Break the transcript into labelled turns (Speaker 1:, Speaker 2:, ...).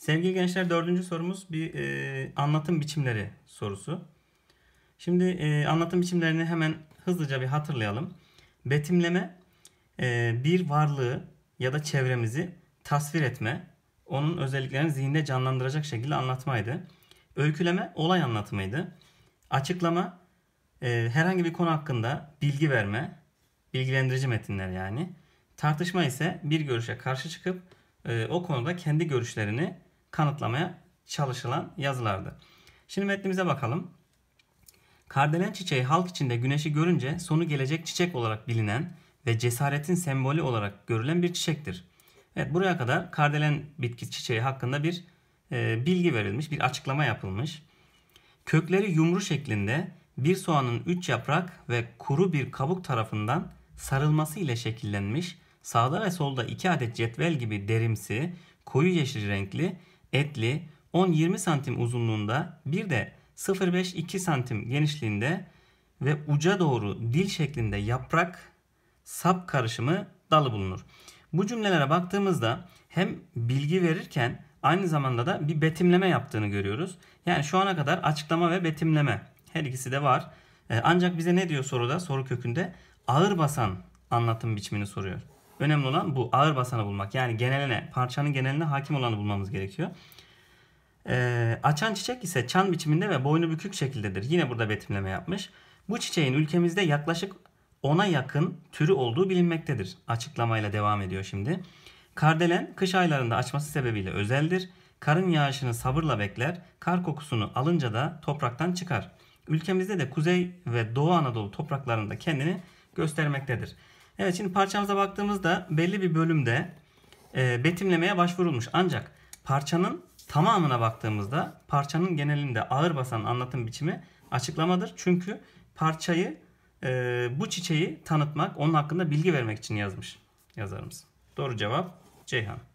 Speaker 1: Sevgili gençler dördüncü sorumuz bir e, anlatım biçimleri sorusu. Şimdi e, anlatım biçimlerini hemen hızlıca bir hatırlayalım. Betimleme e, bir varlığı ya da çevremizi tasvir etme, onun özelliklerini zihinde canlandıracak şekilde anlatmaydı. Öyküleme olay anlatımıydı. Açıklama e, herhangi bir konu hakkında bilgi verme, bilgilendirici metinler yani. Tartışma ise bir görüşe karşı çıkıp e, o konuda kendi görüşlerini kanıtlamaya çalışılan yazılardı. Şimdi metnimize bakalım. Kardelen çiçeği halk içinde güneşi görünce sonu gelecek çiçek olarak bilinen ve cesaretin sembolü olarak görülen bir çiçektir. Evet buraya kadar kardelen bitki çiçeği hakkında bir e, bilgi verilmiş, bir açıklama yapılmış. Kökleri yumru şeklinde bir soğanın üç yaprak ve kuru bir kabuk tarafından sarılması ile şekillenmiş, sağda ve solda iki adet cetvel gibi derimsi, koyu yeşil renkli etli 10-20 santim uzunluğunda bir de 0,5-2 santim genişliğinde ve uca doğru dil şeklinde yaprak sap karışımı dalı bulunur. Bu cümlelere baktığımızda hem bilgi verirken aynı zamanda da bir betimleme yaptığını görüyoruz. Yani şu ana kadar açıklama ve betimleme her ikisi de var. Ee, ancak bize ne diyor soruda soru kökünde ağır basan anlatım biçimini soruyor. Önemli olan bu ağır basanı bulmak. Yani geneline, parçanın geneline hakim olanı bulmamız gerekiyor. E, açan çiçek ise çan biçiminde ve boynu bükük şekildedir. Yine burada betimleme yapmış. Bu çiçeğin ülkemizde yaklaşık 10'a yakın türü olduğu bilinmektedir. Açıklamayla devam ediyor şimdi. Kardelen kış aylarında açması sebebiyle özeldir. Karın yağışını sabırla bekler, kar kokusunu alınca da topraktan çıkar. Ülkemizde de kuzey ve doğu Anadolu topraklarında kendini göstermektedir. Evet şimdi parçamıza baktığımızda belli bir bölümde e, betimlemeye başvurulmuş. Ancak parçanın tamamına baktığımızda parçanın genelinde ağır basan anlatım biçimi açıklamadır. Çünkü parçayı e, bu çiçeği tanıtmak, onun hakkında bilgi vermek için yazmış yazarımız. Doğru cevap Ceyhan.